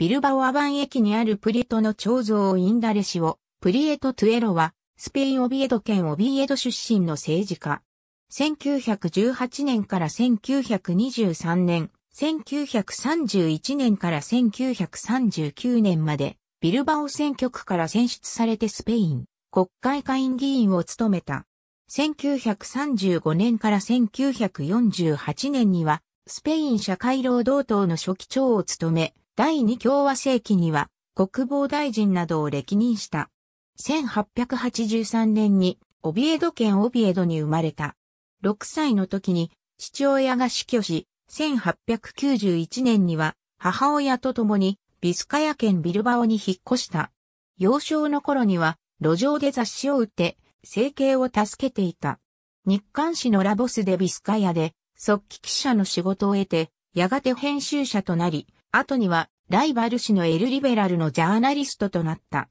ビルバオアバン駅にあるプリトの彫像インダレシオ、プリエト・トゥエロは、スペイン・オビエド県オビエド出身の政治家。1918年から1923年、1931年から1939年まで、ビルバオ選挙区から選出されてスペイン国会下院議員を務めた。1935年から1948年には、スペイン社会労働党の初期長を務め、第二共和世紀には国防大臣などを歴任した。1883年にオビエド県オビエドに生まれた。6歳の時に父親が死去し、1891年には母親と共にビスカヤ県ビルバオに引っ越した。幼少の頃には路上で雑誌を売って生計を助けていた。日刊誌のラボスでビスカヤで即帰記者の仕事を得て、やがて編集者となり、後にはライバル誌のエルリベラルのジャーナリストとなった。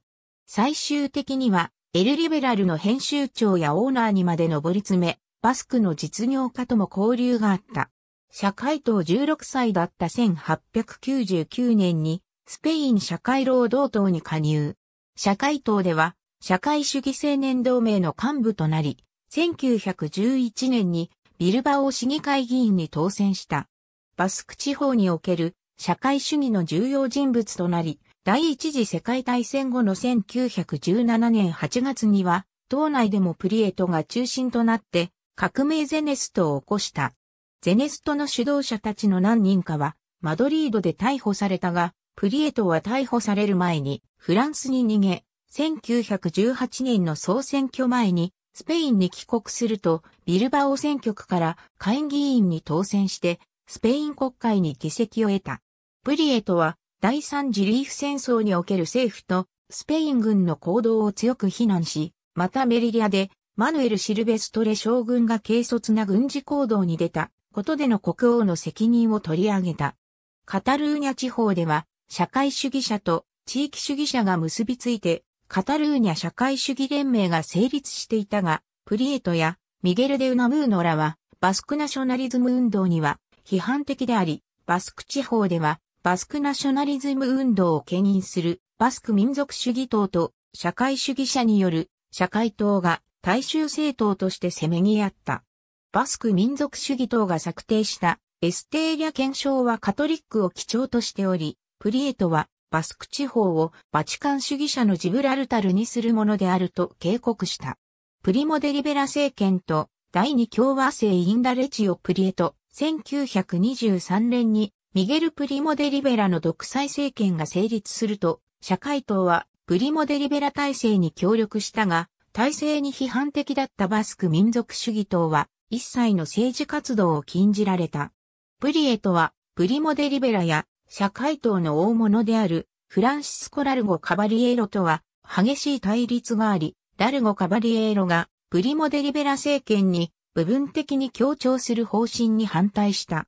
最終的にはエルリベラルの編集長やオーナーにまで上り詰め、バスクの実業家とも交流があった。社会党16歳だった1899年にスペイン社会労働党に加入。社会党では社会主義青年同盟の幹部となり、1911年にビルバオ市議会議員に当選した。バスク地方における社会主義の重要人物となり、第一次世界大戦後の1917年8月には、党内でもプリエトが中心となって、革命ゼネストを起こした。ゼネストの主導者たちの何人かは、マドリードで逮捕されたが、プリエトは逮捕される前に、フランスに逃げ、1918年の総選挙前に、スペインに帰国すると、ビルバオ選挙区から会議員に当選して、スペイン国会に議席を得た。プリエとは、第三次リーフ戦争における政府とスペイン軍の行動を強く非難し、またメリリアでマヌエル・シルベストレ将軍が軽率な軍事行動に出たことでの国王の責任を取り上げた。カタルーニャ地方では社会主義者と地域主義者が結びついてカタルーニャ社会主義連盟が成立していたが、プリエトやミゲル・デ・ウナムーノらはバスクナショナリズム運動には批判的であり、バスク地方ではバスクナショナリズム運動を牽引するバスク民族主義党と社会主義者による社会党が大衆政党としてせめぎ合った。バスク民族主義党が策定したエステーリャ憲章はカトリックを基調としており、プリエトはバスク地方をバチカン主義者のジブラルタルにするものであると警告した。プリモデリベラ政権と第二共和制インダレチオプリエト1923年にミゲル・プリモ・デ・リベラの独裁政権が成立すると、社会党はプリモ・デ・リベラ体制に協力したが、体制に批判的だったバスク民族主義党は一切の政治活動を禁じられた。プリエとは、プリモ・デ・リベラや社会党の大物であるフランシスコ・ラルゴ・カバリエロとは激しい対立があり、ラルゴ・カバリエロがプリモ・デ・リベラ政権に部分的に協調する方針に反対した。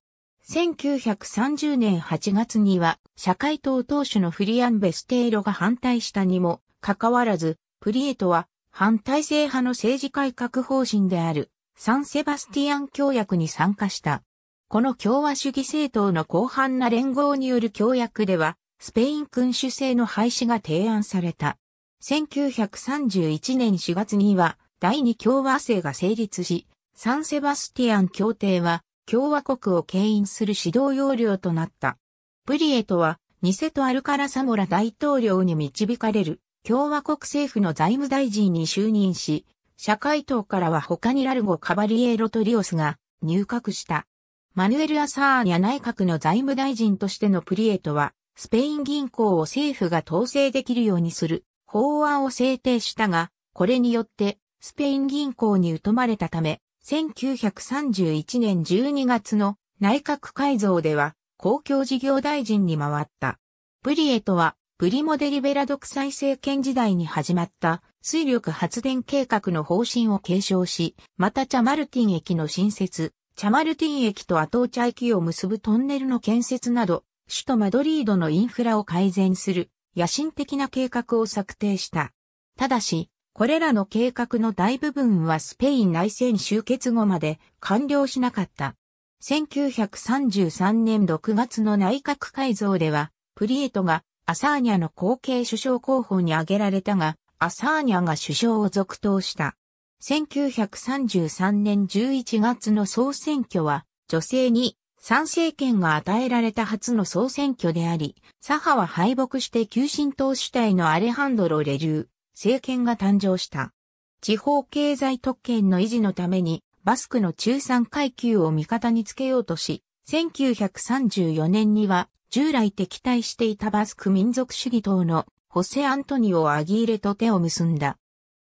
1930年8月には、社会党党首のフリアン・ベステイロが反対したにも、かかわらず、プリエトは、反体制派の政治改革方針である、サン・セバスティアン協約に参加した。この共和主義政党の広範な連合による協約では、スペイン君主制の廃止が提案された。1931年4月には、第二共和制が成立し、サンセバスティアン協定は、共和国を牽引する指導要領となった。プリエトは、ニセト・アルカラサモラ大統領に導かれる共和国政府の財務大臣に就任し、社会党からは他にラルゴ・カバリエロトリオスが入閣した。マヌエル・アサーニャ内閣の財務大臣としてのプリエトは、スペイン銀行を政府が統制できるようにする法案を制定したが、これによってスペイン銀行に疎まれたため、1931年12月の内閣改造では公共事業大臣に回った。プリエとはプリモデリベラ独裁政権時代に始まった水力発電計画の方針を継承し、またチャマルティン駅の新設、チャマルティン駅とアトーチャ駅を結ぶトンネルの建設など、首都マドリードのインフラを改善する野心的な計画を策定した。ただし、これらの計画の大部分はスペイン内戦終結後まで完了しなかった。1933年6月の内閣改造では、プリエトがアサーニャの後継首相候補に挙げられたが、アサーニャが首相を続投した。1933年11月の総選挙は、女性に参政権が与えられた初の総選挙であり、左派は敗北して急進党主体のアレハンドロ・レリュー、政権が誕生した。地方経済特権の維持のために、バスクの中産階級を味方につけようとし、1934年には従来敵対していたバスク民族主義党のホセ・アントニオ・アギーレと手を結んだ。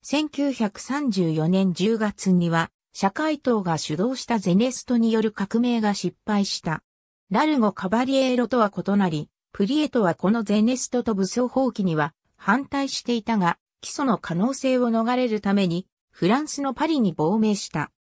1934年10月には社会党が主導したゼネストによる革命が失敗した。ラルゴ・カバリエーロとは異なり、プリエトはこのゼネストと武装放棄には反対していたが、起訴の可能性を逃れるために、フランスのパリに亡命した。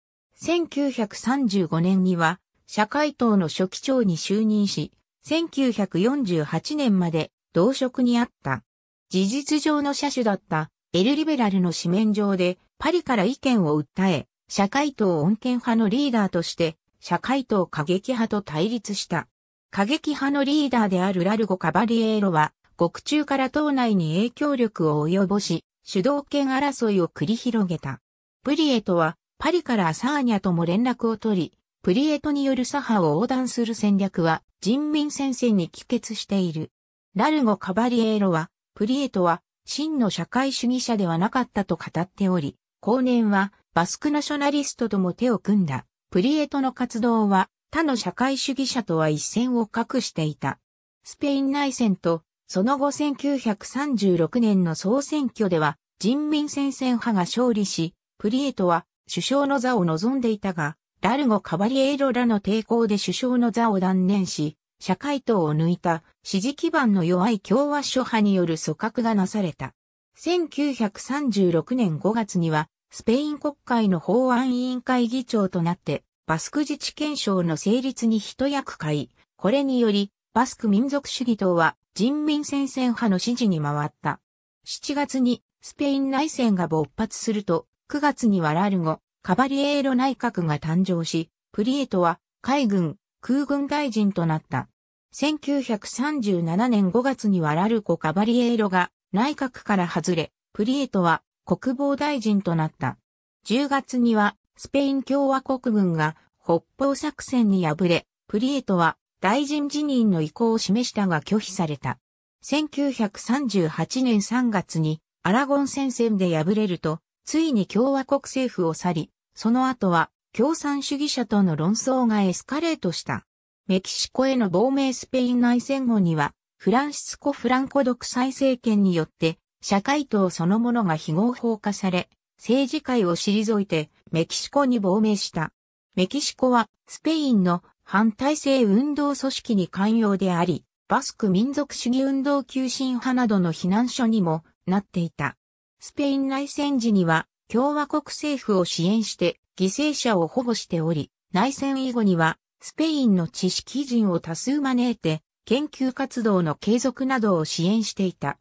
1935年には、社会党の書記長に就任し、1948年まで同職にあった。事実上の車種だったエルリベラルの紙面上でパリから意見を訴え、社会党穏健派のリーダーとして社会党過激派と対立した。過激派のリーダーであるラルゴ・カバリエーロは、獄中から党内に影響力を及ぼし、主導権争いを繰り広げた。プリエトはパリからサーニャとも連絡を取り、プリエトによる左派を横断する戦略は人民戦線に帰結している。ラルゴ・カバリエーロは、プリエトは真の社会主義者ではなかったと語っており、後年はバスクナショナリストとも手を組んだ。プリエトの活動は他の社会主義者とは一線を画していた。スペイン内戦とその後1936年の総選挙では人民戦線派が勝利し、プリエトは首相の座を望んでいたが、ラルゴ・カバリエーロらの抵抗で首相の座を断念し、社会党を抜いた支持基盤の弱い共和諸派による組閣がなされた。1936年5月には、スペイン国会の法案委員会議長となって、バスク自治憲章の成立に一役買い、これにより、バスク民族主義党は人民戦線派の支持に回った。7月にスペイン内戦が勃発すると、9月にはラルゴ、カバリエーロ内閣が誕生し、プリエトは海軍、空軍大臣となった。1937年5月にはラルコ・カバリエーロが内閣から外れ、プリエトは国防大臣となった。10月にはスペイン共和国軍が北方作戦に敗れ、プリエトは大臣辞任の意向を示したが拒否された。1938年3月にアラゴン戦線で敗れると、ついに共和国政府を去り、その後は共産主義者との論争がエスカレートした。メキシコへの亡命スペイン内戦後には、フランシスコ・フランコ独裁政権によって、社会党そのものが非合法化され、政治界を退いてメキシコに亡命した。メキシコはスペインの反体制運動組織に寛容であり、バスク民族主義運動急進派などの避難所にもなっていた。スペイン内戦時には共和国政府を支援して犠牲者を保護しており、内戦以後にはスペインの知識人を多数招いて研究活動の継続などを支援していた。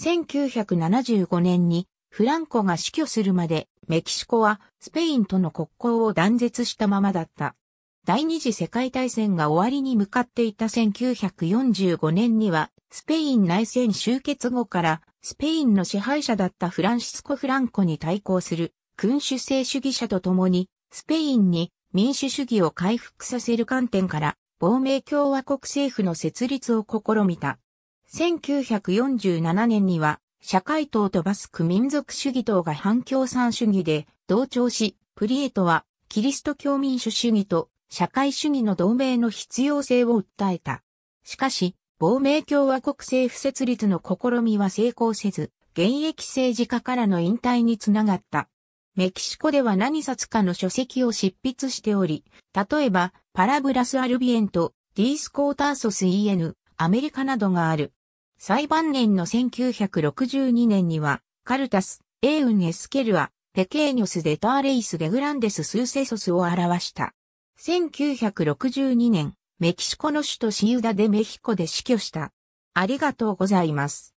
1975年にフランコが死去するまでメキシコはスペインとの国交を断絶したままだった。第二次世界大戦が終わりに向かっていた1945年には、スペイン内戦終結後から、スペインの支配者だったフランシスコ・フランコに対抗する、君主制主義者と共に、スペインに民主主義を回復させる観点から、亡命共和国政府の設立を試みた。1947年には、社会党とバスク民族主義党が反共産主義で同調し、プリエトはキリスト教民主主義と社会主義の同盟の必要性を訴えた。しかし、亡命共和国政府設立の試みは成功せず、現役政治家からの引退につながった。メキシコでは何冊かの書籍を執筆しており、例えば、パラブラス・アルビエンとディース・コーターソス・ EN、アメリカなどがある。最晩年の1962年には、カルタス、エーウン・エスケルア、ペケーニョス・デターレイス・デグランデス・スーセソスを表した。1962年、メキシコの首都シーダでメヒコで死去した。ありがとうございます。